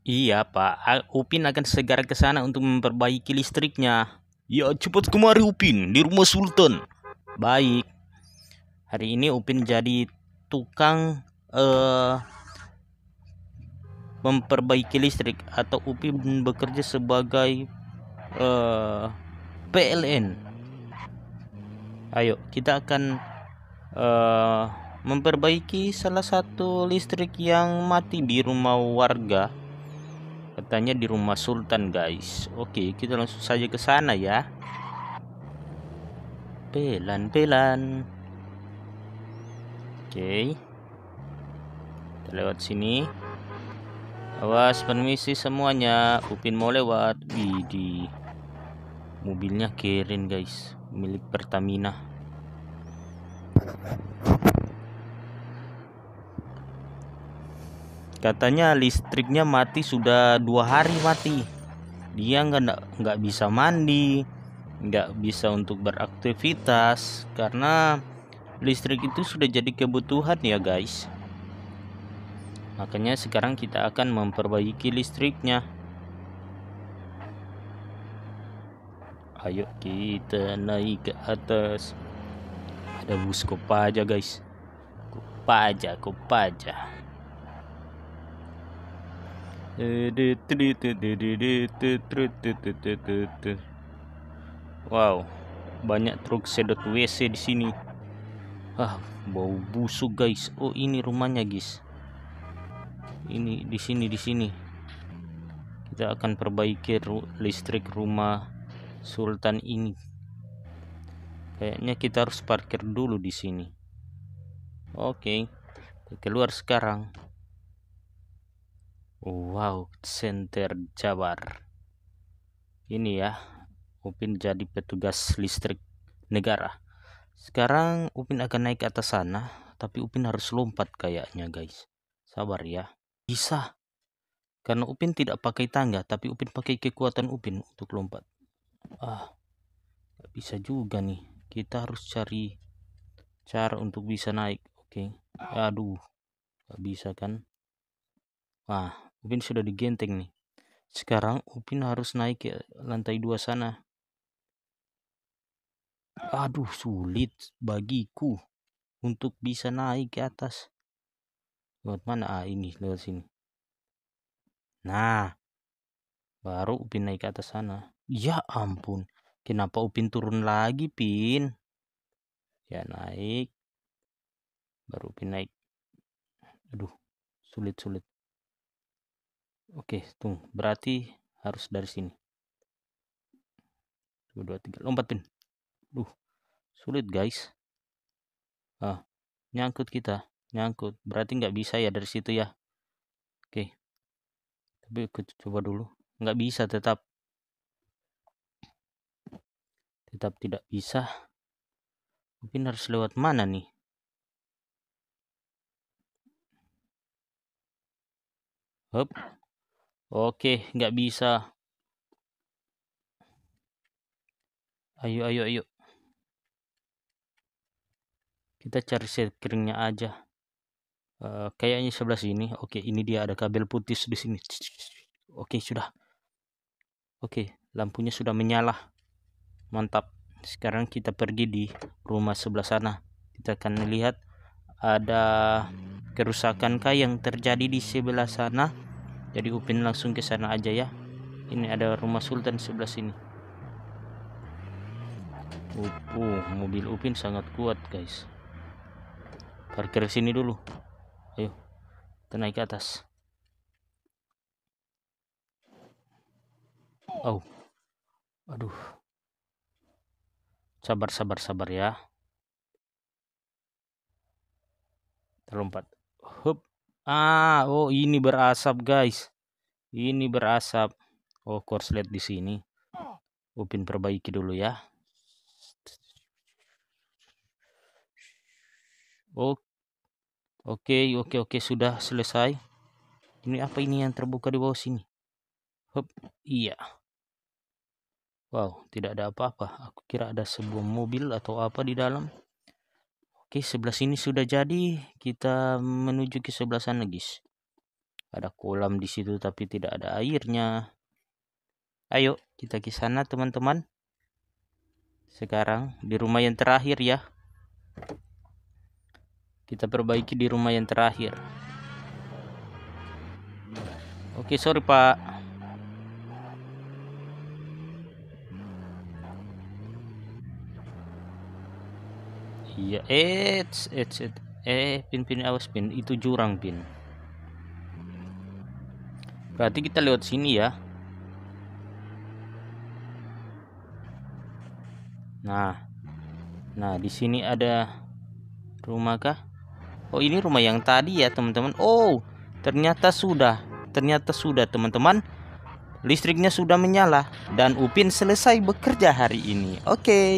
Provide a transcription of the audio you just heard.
Iya pak, Upin akan segera ke sana untuk memperbaiki listriknya. Ya cepat kemari Upin, di rumah Sultan. Baik. Hari ini Upin jadi tukang uh, memperbaiki listrik atau Upin bekerja sebagai uh, eh, PLN. Ayo kita akan uh, memperbaiki salah satu listrik yang mati di rumah warga katanya di rumah Sultan guys oke kita langsung saja ke sana ya pelan-pelan oke kita lewat sini awas permisi semuanya Upin mau lewat di mobilnya keren guys milik Pertamina katanya listriknya mati sudah dua hari mati dia nggak nggak bisa mandi nggak bisa untuk beraktivitas karena listrik itu sudah jadi kebutuhan ya guys makanya sekarang kita akan memperbaiki listriknya ayo kita naik ke atas ada bus kopaja guys kopaja kopaja Wow, banyak truk sedot WC di sini. Ah, bau busuk guys. Oh, ini rumahnya guys. Ini di sini di sini. Kita akan perbaiki listrik rumah Sultan ini. Kayaknya kita harus parkir dulu di sini. Oke, okay. keluar sekarang. Wow, Center Jabar. Ini ya, Upin jadi petugas listrik negara. Sekarang Upin akan naik ke atas sana, tapi Upin harus lompat kayaknya guys. Sabar ya. Bisa. Karena Upin tidak pakai tangga, tapi Upin pakai kekuatan Upin untuk lompat. Ah, gak bisa juga nih. Kita harus cari cara untuk bisa naik. Oke. Okay. Aduh, gak bisa kan? Wah, Upin sudah digenteng nih. Sekarang Upin harus naik ke lantai dua sana. Aduh, sulit bagiku untuk bisa naik ke atas. Lewat mana? Ah, ini lewat sini. Nah, baru Upin naik ke atas sana. Ya ampun, kenapa Upin turun lagi, Pin? Ya naik, baru Upin naik. Aduh, sulit-sulit. Oke, tung. berarti harus dari sini. Dua, dua, tiga, lompatin. Duh, sulit guys. Ah, nyangkut kita, nyangkut. Berarti nggak bisa ya dari situ ya. Oke, tapi aku coba dulu. Nggak bisa tetap. Tetap tidak bisa. Mungkin harus lewat mana nih? Hop. Oke, nggak bisa. Ayo, ayo, ayo. Kita cari keringnya aja. Uh, kayaknya sebelah sini. Oke, ini dia ada kabel putih di sini. Oke, sudah. Oke, lampunya sudah menyala. Mantap. Sekarang kita pergi di rumah sebelah sana. Kita akan lihat ada kerusakan kah yang terjadi di sebelah sana jadi Upin langsung ke sana aja ya ini ada rumah Sultan sebelah sini Upu, uh, mobil Upin sangat kuat guys parkir sini dulu ayo kita naik ke atas oh aduh sabar sabar sabar ya terlompat hup Ah, oh ini berasap guys. Ini berasap. Oh, korslet di sini. Upin perbaiki dulu ya. Oh, oke, okay, oke, okay, oke okay. sudah selesai. Ini apa ini yang terbuka di bawah sini? Hop, iya. Wow, tidak ada apa-apa. Aku kira ada sebuah mobil atau apa di dalam. Oke, sebelah sini sudah jadi. Kita menuju ke sebelah sana, guys. Ada kolam di situ tapi tidak ada airnya. Ayo, kita ke sana, teman-teman. Sekarang di rumah yang terakhir ya. Kita perbaiki di rumah yang terakhir. Oke, sorry, Pak. iya eh eh eh pin pin awas pin itu jurang pin berarti kita lewat sini ya nah nah di sini ada rumah kah oh ini rumah yang tadi ya teman-teman oh ternyata sudah ternyata sudah teman-teman listriknya sudah menyala dan Upin selesai bekerja hari ini oke okay.